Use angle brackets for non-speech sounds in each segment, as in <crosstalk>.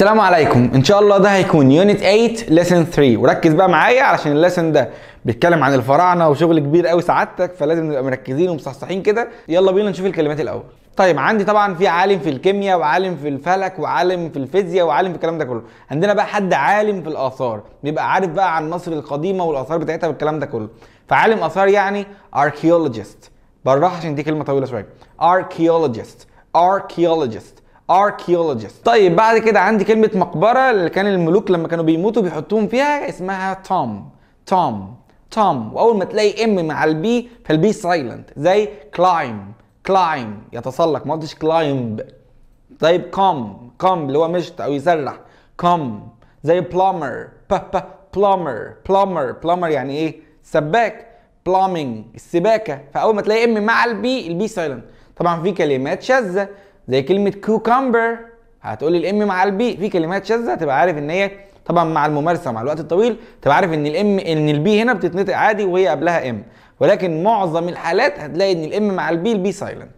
السلام عليكم ان شاء الله ده هيكون يونت 8 ليسن 3 وركز بقى معايا علشان الليسن ده بيتكلم عن الفراعنه وشغل كبير قوي سعادتك فلازم نبقى مركزين ومصحصحين كده يلا بينا نشوف الكلمات الاول طيب عندي طبعا في عالم في الكيمياء وعالم في الفلك وعالم في الفيزياء وعالم في الكلام ده كله عندنا بقى حد عالم في الاثار بيبقى عارف بقى عن مصر القديمه والاثار بتاعتها والكلام ده كله فعالم اثار يعني archaeologist بالراحه عشان دي كلمه طويله شويه archaeologist archaeologist archaeologist طيب بعد كده عندي كلمه مقبره اللي كان الملوك لما كانوا بيموتوا بيحطوهم فيها اسمها توم توم توم واول ما تلاقي ام مع البي فالبي سايلنت زي كلايم كلايم يتسلق ما قلتش كلايمب طيب كوم كوم اللي هو مشط او يسرح كوم زي بلامر ب ب بلامر بلامر بلامر يعني ايه سباك بلامينج السباكه فاول ما تلاقي ام مع البي البي سايلنت طبعا في كلمات شاذه زي كلمه كوكمبر هتقولي الام مع البي في كلمات شاذه تبقى عارف ان هي طبعا مع الممارسه مع الوقت الطويل تبقى عارف ان الام ان البي هنا بتتنطق عادي وهي قبلها ام ولكن معظم الحالات هتلاقي ان الام مع البي البي سايلنت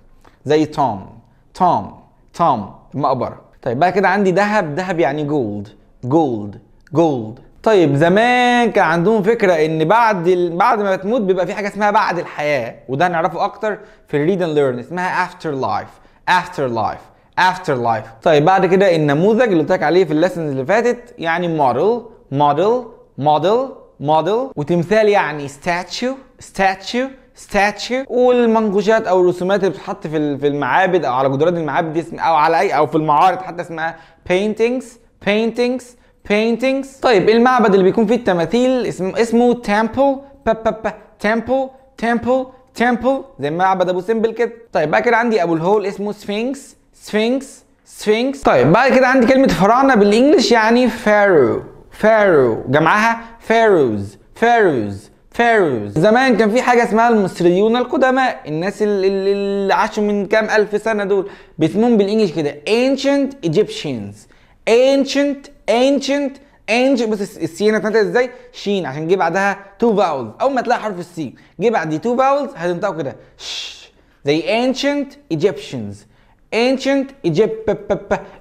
زي توم توم توم المقبره طيب بقى كده عندي ذهب ذهب يعني جولد جولد جولد طيب زمان كان عندهم فكره ان بعد ال... بعد ما بتموت بيبقى في حاجه اسمها بعد الحياه وده هنعرفه اكتر في الريد اند ليرن اسمها افتر لايف after life after life طيب بعد كده النموذج اللي قلت لك عليه في الليسنز اللي فاتت يعني model model model model وتمثال يعني statue statue statue والمنقوشات او الرسومات اللي بتتحط في في المعابد او على جدران المعابد دي او على اي او في المعارض حتى اسمها paintings paintings paintings طيب إيه المعبد اللي بيكون فيه التماثيل اسمه temple temple temple تمبل زي معبد ابو سمبل كده طيب بقى كده عندي ابو الهول اسمه سفينكس سفينكس سفينكس طيب بعد كده عندي كلمه فراعنه بالانجلش يعني فارو فارو جمعها فاروز فاروز فاروز زمان كان في حاجه اسمها المصريون القدماء الناس اللي, اللي عاشوا من كام الف سنه دول بيسموهم بالانجلش كده ancient egyptians ancient ancient انج بص السين هتنطق ازاي شين عشان جه بعدها تو فاولز اول ما تلاقي حرف السين جه بعديه تو فاولز هتنطقه كده ش زي ancient Egyptians ancient Egypt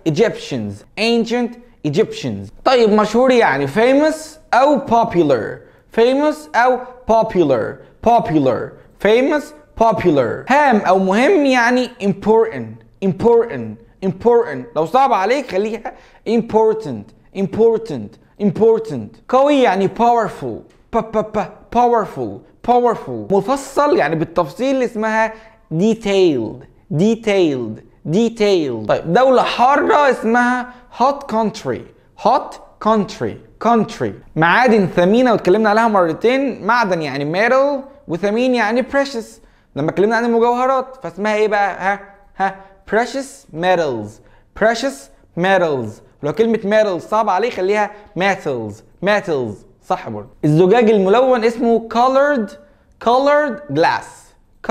Egyptians ancient Egyptians طيب مشهور يعني famous او popular famous او popular popular famous popular هام او مهم يعني important important important لو صعب عليك خليها important important important قوي يعني powerful با با با powerful powerful مفصل يعني بالتفصيل اللي اسمها detailed detailed detailed طيب دولة حارة اسمها hot country hot country country معادن ثمينة واتكلمنا عليها مرتين معدن يعني metal وثمين يعني precious لما اتكلمنا عن المجوهرات فاسمها ايه بقى ها ها precious metals precious metals ولو كلمه ميتلز صعبه عليه خليها ميتلز ميتلز صح برضه الزجاج الملون اسمه colored colored glass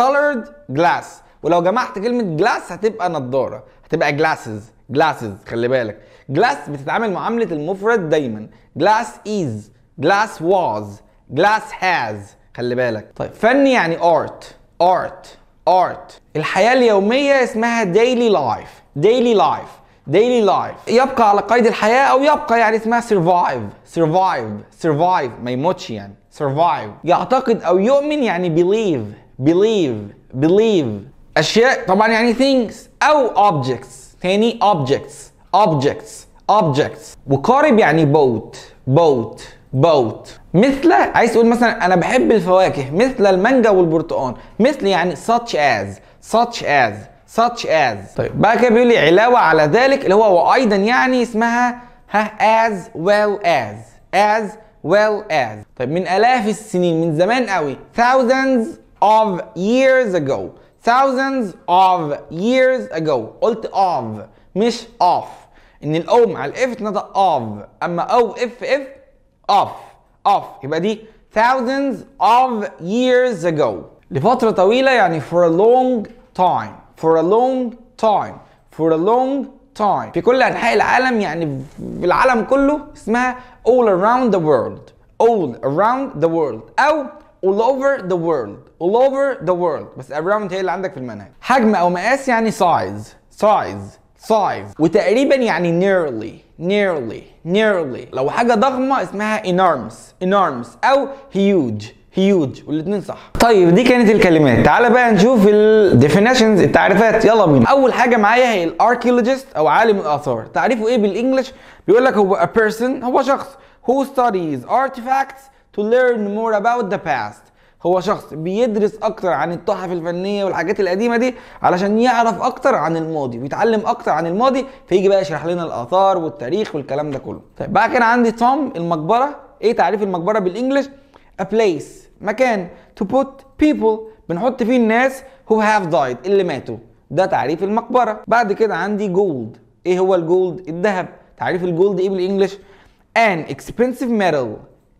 colored glass ولو جمعت كلمه جلاس هتبقى نضاره هتبقى جلاسز جلاسز خلي بالك جلاس بتتعامل معامله المفرد دايما جلاس ايز جلاس واز جلاس هاز خلي بالك طيب فني يعني ارت ارت ارت الحياه اليوميه اسمها ديلي لايف ديلي لايف ديلي لايف يبقى على قيد الحياه او يبقى يعني اسمها سرفايف سرفايف سرفايف ما يموتش يعني سرفايف يعتقد او يؤمن يعني بيليف بيليف بيليف اشياء طبعا يعني things او objects تاني objects objects objects وقارب يعني boat boat boat مثل عايز تقول مثلا انا بحب الفواكه مثل المانجا والبرتقال مثل يعني such as such as such as طيب بقى كده بيقول لي علاوه على ذلك اللي هو وايضا يعني اسمها ها as well as as well as طيب من الاف السنين من زمان قوي thousands of years ago thousands of years ago قلت of مش of ان الاو مع الاف اتنطق of اما او اف اف of of يبقى دي thousands of years ago لفتره طويله يعني for a long time for a long time for a long time في كل انحاء العالم يعني في العالم كله اسمها all around the world all around the world او all over the world all over the world بس around هي اللي عندك في المنهج حجم او مقاس يعني size size size وتقريبا يعني nearly nearly nearly لو حاجه ضخمه اسمها enormous enormous او huge هيوج والاثنين صح طيب دي كانت الكلمات تعالى بقى نشوف الديفينيشنز التعريفات يلا بينا اول حاجه معايا هي الاركيولوجيست او عالم الاثار تعريفه ايه بالانجلش بيقول لك هو a person هو شخص who studies artifacts to learn more about the past هو شخص بيدرس اكتر عن التحف الفنيه والحاجات القديمه دي علشان يعرف اكتر عن الماضي ويتعلم اكتر عن الماضي فيجي بقى يشرح لنا الاثار والتاريخ والكلام ده كله طيب بقى كان عندي توم المقبره ايه تعريف المقبره بالانجلش a place مكان to put people بنحط فيه الناس who have died اللي ماتوا ده تعريف المقبرة بعد كده عندي gold ايه هو الجولد الذهب تعريف الجولد ايه بالانجلش an expensive metal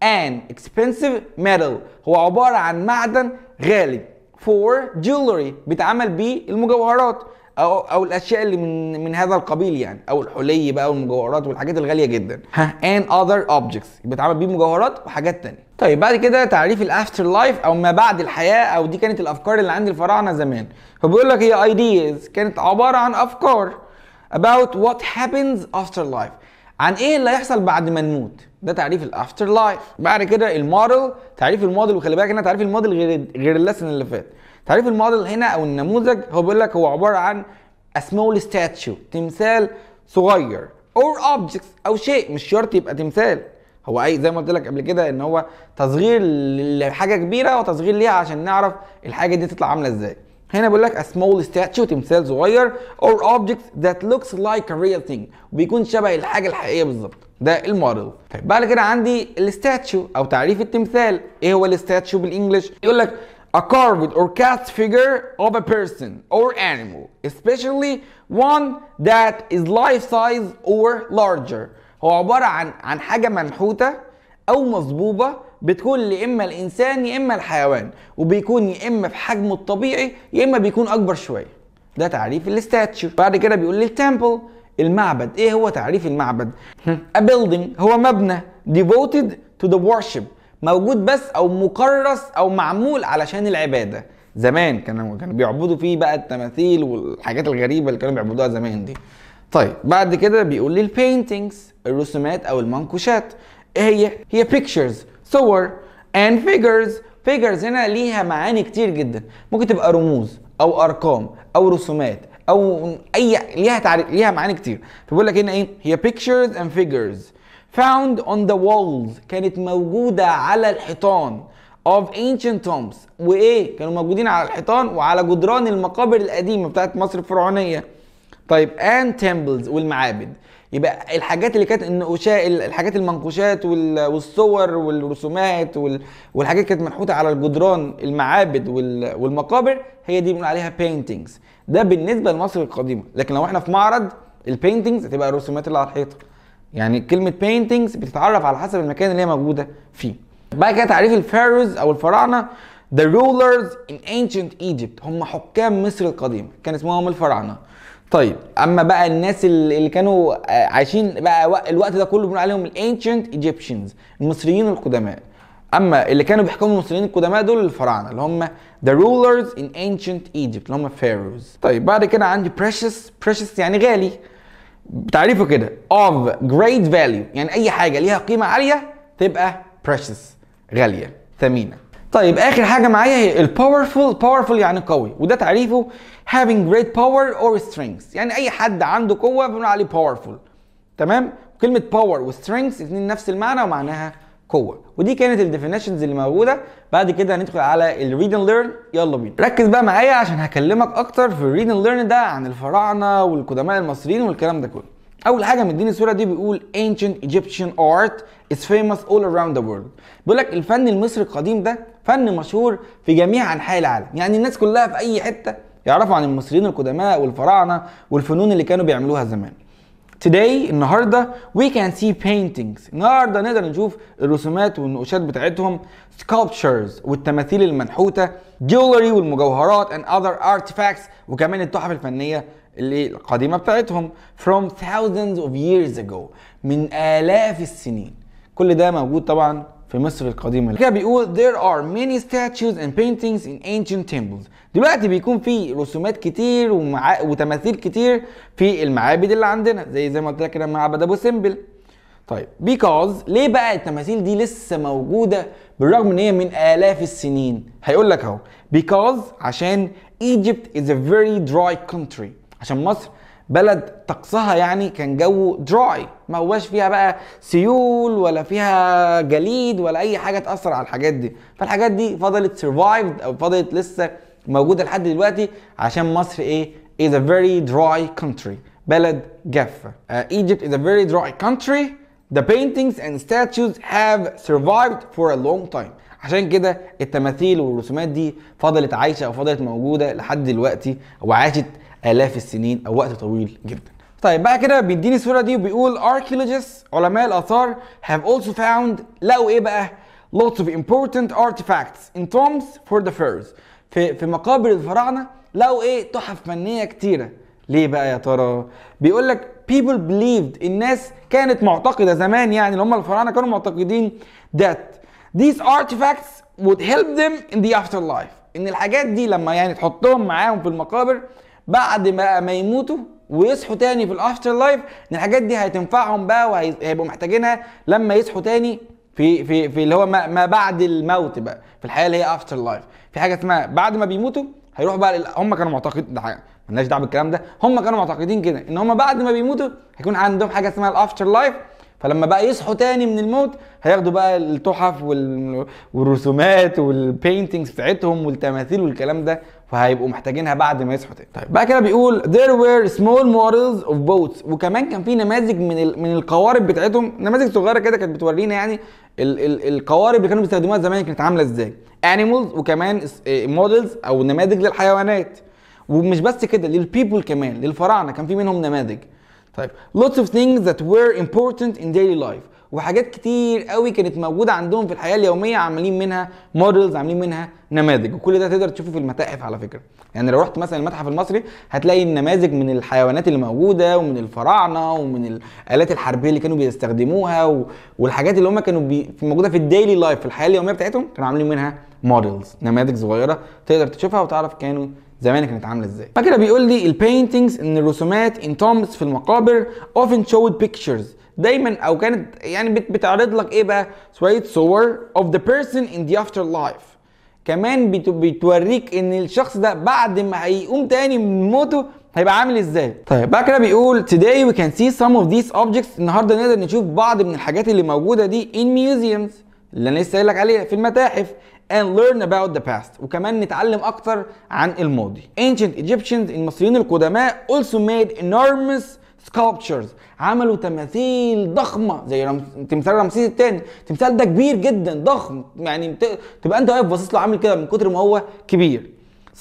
an expensive metal هو عبارة عن معدن غالي for jewelry بيتعمل بيه المجوهرات او او الاشياء اللي من من هذا القبيل يعني او الحلي بقى والمجوهرات والحاجات الغاليه جدا ها ان اذر اوبجكتس بيتعامل بيه مجوهرات وحاجات تانية طيب بعد كده تعريف الافتر لايف او ما بعد الحياه او دي كانت الافكار اللي عند الفراعنه زمان فبيقول لك هي ايديز كانت عباره عن افكار about what happens after life عن ايه اللي هيحصل بعد ما نموت ده تعريف الافتر لايف بعد كده الموديل تعريف الموديل وخلي بالك ان تعريف الموديل غير غير اللسن اللي فات تعريف المودل هنا او النموذج هو بيقول لك هو عباره عن a small statue تمثال صغير or objects او شيء مش شرط يبقى تمثال هو اي زي ما قلت لك قبل كده ان هو تصغير لحاجه كبيره وتصغير ليها عشان نعرف الحاجه دي تطلع عامله ازاي هنا بيقول لك a small statue تمثال صغير or object that looks like a real thing بيكون شبه الحاجه الحقيقيه بالظبط ده الموديل طيب بعد كده عندي الستاتشو او تعريف التمثال ايه هو الستاتشو بالانجلش يقول لك a carved or cast figure of a person or animal, especially one that is life size or larger. هو عبارة عن عن حاجة منحوتة أو مصبوبة بتكون يا إما الإنسان يا إما الحيوان وبيكون يا إما في حجمه الطبيعي يا إما بيكون أكبر شوية. ده تعريف الستاتشر. بعد كده بيقول لي التمبل المعبد، إيه هو تعريف المعبد؟ <laughs> a building هو مبنى devoted to the worship موجود بس او مكرس او معمول علشان العباده زمان كانوا كانوا بيعبدوا فيه بقى التماثيل والحاجات الغريبه اللي كانوا بيعبدوها زمان دي طيب بعد كده بيقول لي البينتينجز الرسومات او المنقوشات ايه هي هي بيكتشرز صور اند فيجرز فيجرز هنا ليها معاني كتير جدا ممكن تبقى رموز او ارقام او رسومات او اي ليها تعريف ليها معاني كتير فبيقول لك هنا ايه هي بيكتشرز اند فيجرز found on the walls كانت موجودة على الحيطان of ancient tombs وايه كانوا موجودين على الحيطان وعلى جدران المقابر القديمة بتاعت مصر الفرعونية طيب and temples والمعابد يبقى الحاجات اللي كانت النقوشاء الحاجات المنقوشات والصور والرسومات والحاجات كانت منحوته على الجدران المعابد والمقابر هي دي بنقول عليها بينتينجز ده بالنسبه لمصر القديمه لكن لو احنا في معرض البينتينجز هتبقى الرسومات اللي على الحيطه يعني كلمه paintings بتتعرف على حسب المكان اللي هي موجوده فيه بعد كده تعريف الفاروز او الفراعنه The rulers in ancient Egypt هم حكام مصر القديمة كان اسمهم الفراعنة طيب اما بقى الناس اللي كانوا آه، عايشين بقى الوقت ده كله بنقول عليهم الانشنت ايجيبشنز المصريين القدماء اما اللي كانوا بيحكموا المصريين القدماء دول الفراعنه اللي هم the rulers in ancient Egypt اللي هم pharaohs طيب بعد كده عندي precious precious يعني غالي تعريفه كده of great value يعني اي حاجه ليها قيمه عاليه تبقى precious غاليه ثمينه طيب اخر حاجه معايا هي الباورفول باورفول يعني قوي وده تعريفه having great power or strength يعني اي حد عنده قوه بنقول عليه powerful تمام كلمه power و strength الاثنين نفس المعنى ومعناها قوه ودي كانت الديفينيشنز اللي موجوده بعد كده هندخل على الريد اند ليرن يلا بينا ركز بقى معايا عشان هكلمك اكتر في الريد اند ليرن ده عن الفراعنه والقدماء المصريين والكلام ده كله اول حاجه مديني الصوره دي بيقول ancient Egyptian art is famous all around the world بيقول لك الفن المصري القديم ده فن مشهور في جميع انحاء العالم يعني الناس كلها في اي حته يعرفوا عن المصريين القدماء والفراعنه والفنون اللي كانوا بيعملوها زمان today النهارده we can see paintings النهارده نقدر نشوف الرسومات والنقوشات بتاعتهم sculptures والتماثيل المنحوته jewelry والمجوهرات and other artifacts وكمان التحف الفنيه اللي القديمه بتاعتهم from thousands of years ago من آلاف السنين كل ده موجود طبعا في مصر القديمة كده بيقول there are many statues and paintings in ancient temples دلوقتي بيكون في رسومات كتير ومع... وتماثيل كتير في المعابد اللي عندنا زي زي ما قلت لك كده معبد ابو سمبل طيب because ليه بقى التماثيل دي لسه موجودة بالرغم ان هي من آلاف السنين هيقول لك اهو because عشان Egypt is a very dry country عشان مصر بلد طقسها يعني كان جو دراي ما هواش فيها بقى سيول ولا فيها جليد ولا اي حاجه تاثر على الحاجات دي فالحاجات دي فضلت سرفايفد او فضلت لسه موجوده لحد دلوقتي عشان مصر ايه is a very dry country بلد جافه uh, Egypt is a very dry country the paintings and statues have survived for a long time عشان كده التماثيل والرسومات دي فضلت عايشه او فضلت موجوده لحد دلوقتي وعاشت آلاف السنين أو وقت طويل جدا طيب بقى كده بيديني الصورة دي وبيقول archaeologists علماء الآثار have also found لقوا إيه بقى؟ lots of important artifacts in tombs for the pharaohs في في مقابر الفراعنة لقوا إيه؟ تحف فنية كتيرة ليه بقى يا ترى؟ بيقول لك people believed الناس كانت معتقدة زمان يعني اللي هم الفراعنة كانوا معتقدين that these artifacts would help them in the afterlife ان الحاجات دي لما يعني تحطهم معاهم في المقابر بعد ما ما يموتوا ويصحوا تاني في الافتر لايف ان الحاجات دي هتنفعهم بقى وهيبقوا محتاجينها لما يصحوا تاني في في في اللي هو ما, ما بعد الموت بقى في الحياه اللي هي افتر لايف في حاجه اسمها بعد ما بيموتوا هيروحوا بقى هم كانوا معتقدين ده مالناش دعوه بالكلام ده هم كانوا معتقدين كده ان هم بعد ما بيموتوا هيكون عندهم حاجه اسمها الافتر لايف فلما بقى يصحوا تاني من الموت هياخدوا بقى التحف والرسومات والبينتنجز بتاعتهم والتماثيل والكلام ده فهيبقوا محتاجينها بعد ما يصحوا تاني طيب بقى كده بيقول there were small models of boats وكمان كان في نماذج من من القوارب بتاعتهم نماذج صغيره كده كانت بتورينا يعني ال... ال... القوارب اللي كانوا بيستخدموها زمان كانت عامله ازاي animals وكمان مودلز آه، او نماذج للحيوانات ومش بس كده للبيبول كمان للفراعنه كان في منهم نماذج طيب lots of things that were important in daily life وحاجات كتير قوي كانت موجوده عندهم في الحياه اليوميه عاملين منها مودلز عاملين منها نماذج وكل ده تقدر تشوفه في المتاحف على فكره يعني لو رحت مثلا المتحف المصري هتلاقي النماذج من الحيوانات اللي موجوده ومن الفراعنه ومن الالات الحربيه اللي كانوا بيستخدموها و... والحاجات اللي هم كانوا بي... موجوده في الديلي لايف في الحياه اليوميه بتاعتهم كانوا عاملين منها مودلز نماذج صغيره تقدر تشوفها وتعرف كانوا زمان كانت عامله ازاي بعد كده بيقول لي البينتينجز ان الرسومات ان تومز في المقابر اوفن شود بيكتشرز دايما او كانت يعني بتعرض لك ايه بقى شويه صور اوف ذا بيرسون ان ذا افتر لايف كمان بتوريك ان الشخص ده بعد ما هيقوم تاني من موته هيبقى عامل ازاي طيب بعد كده بيقول today we can see some of these objects النهارده نقدر نشوف بعض من الحاجات اللي موجوده دي in museums اللي انا لسه قايل لك عليها في المتاحف and learn about the past وكمان نتعلم اكتر عن الماضي ancient Egyptians المصريين القدماء also made enormous sculptures عملوا تماثيل ضخمه زي رم... تمثال رمسيس الثاني التمثال ده كبير جدا ضخم يعني بت... تبقى انت واقف باصص له عامل كده من كتر ما هو كبير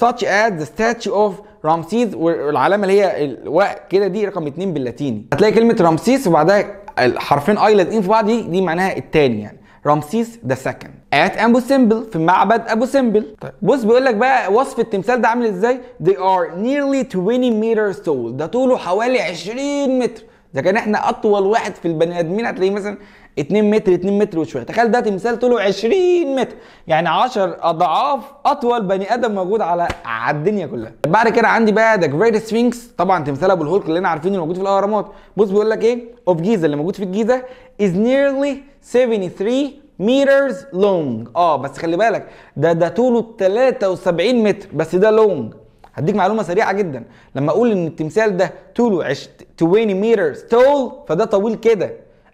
such as the statue of رمسيس والعلامه اللي هي الواء كده دي رقم 2 باللاتيني هتلاقي كلمه رمسيس وبعدها الحرفين اي لازقين في بعض دي دي معناها الثاني يعني رمسيس ذا سكند at ابو سمبل في معبد ابو سمبل طيب بص بيقول لك بقى وصف التمثال ده عامل ازاي they are nearly 20 meters tall ده طوله حوالي 20 متر ده كان احنا اطول واحد في البني ادمين هتلاقيه مثلا 2 متر 2 متر وشويه تخيل ده تمثال طوله 20 متر يعني 10 اضعاف اطول بني ادم موجود على الدنيا كلها بعد كده عندي بقى ذا جريت سفينكس طبعا تمثال ابو الهول كلنا عارفينه اللي موجود في الاهرامات بص بيقول لك ايه اوف جيزه اللي موجود في الجيزه is nearly 73 meters long اه بس خلي بالك ده ده طوله 73 متر بس ده لونج هديك معلومه سريعه جدا لما اقول ان التمثال ده طوله 20 meters tall فده طويل كده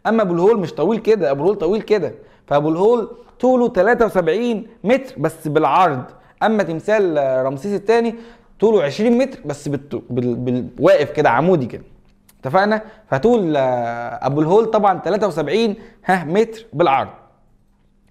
اما ابو الهول مش طويل كده ابو الهول طويل كده فابو الهول طوله 73 متر بس بالعرض اما تمثال آه، رمسيس الثاني طوله 20 متر بس بالت... بال... بال... واقف كده عمودي كده اتفقنا فطول آه، ابو الهول طبعا 73 ها متر بالعرض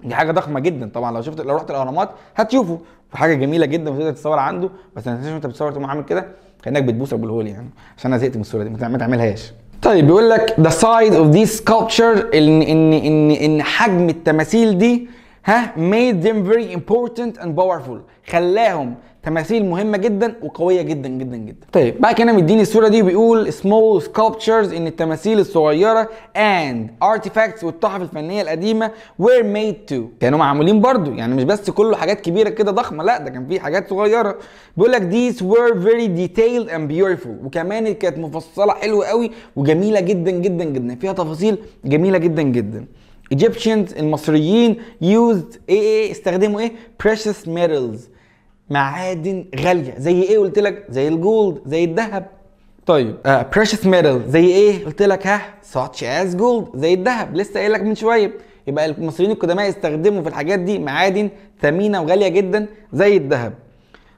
دي حاجه ضخمه جدا طبعا لو شفت لو رحت الاهرامات هتشوفه حاجه جميله جدا وتقدر تتصور عنده بس انت انت بتصور تقوم عامل كده كانك بتبوس ابو الهول يعني عشان انا زهقت من الصوره دي ما تعملهاش طيب بيقول لك ذا سايد اوف ذيس سكالبتشر ان ان ان ان حجم التماثيل دي ها ميد ذيم فيري امبورتنت اند باورفول خلاهم تماثيل مهمه جدا وقويه جدا جدا جدا طيب بقى كده مديني الصوره دي بيقول small sculptures ان التماثيل الصغيره and artifacts والتحف الفنيه القديمه were made to كانوا معمولين برضو يعني مش بس كله حاجات كبيره كده ضخمه لا ده كان في حاجات صغيره بيقول لك these were very detailed and beautiful وكمان كانت مفصله حلوه قوي وجميله جدا جدا جدا فيها تفاصيل جميله جدا جدا Egyptians المصريين used ايه ايه, إيه، استخدموا ايه precious metals معادن غاليه زي ايه قلت لك زي الجولد زي الذهب طيب بريشس uh, ميتال زي ايه قلت لك ها ساتش از جولد زي الذهب لسه قايل لك من شويه يبقى المصريين القدماء استخدموا في الحاجات دي معادن ثمينه وغاليه جدا زي الذهب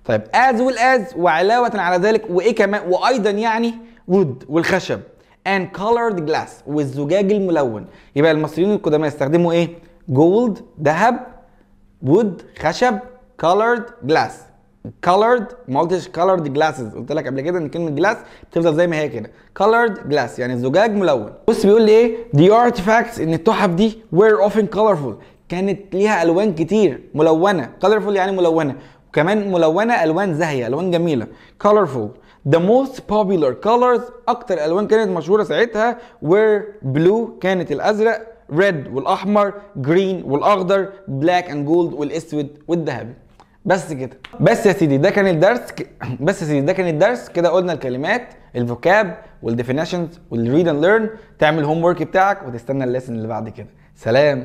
طيب از والاز وعلاوه على ذلك وايه كمان وايضا يعني وود والخشب and colored glass والزجاج الملون يبقى المصريين القدماء استخدموا ايه جولد ذهب وود خشب colored glass colored ما قلتش colored glasses قلت لك قبل كده ان كلمه جلاس بتفضل زي ما هي كده colored glass يعني زجاج ملون بص بيقول لي ايه the artifacts ان التحف دي were often colorful كانت ليها الوان كتير ملونه colorful يعني ملونه وكمان ملونه الوان زاهيه الوان جميله colorful the most popular colors اكتر الوان كانت مشهوره ساعتها were blue كانت الازرق red والاحمر green والاخضر black and gold والاسود والذهبي بس كده بس يا سيدي ده كان الدرس ك... <clears throat> بس يا سيدي ده كان الدرس كده قلنا الكلمات الفوكاب والديفينيشنز والريد اند ليرن تعمل هوم ورك بتاعك وتستنى الليسن اللي بعد كده سلام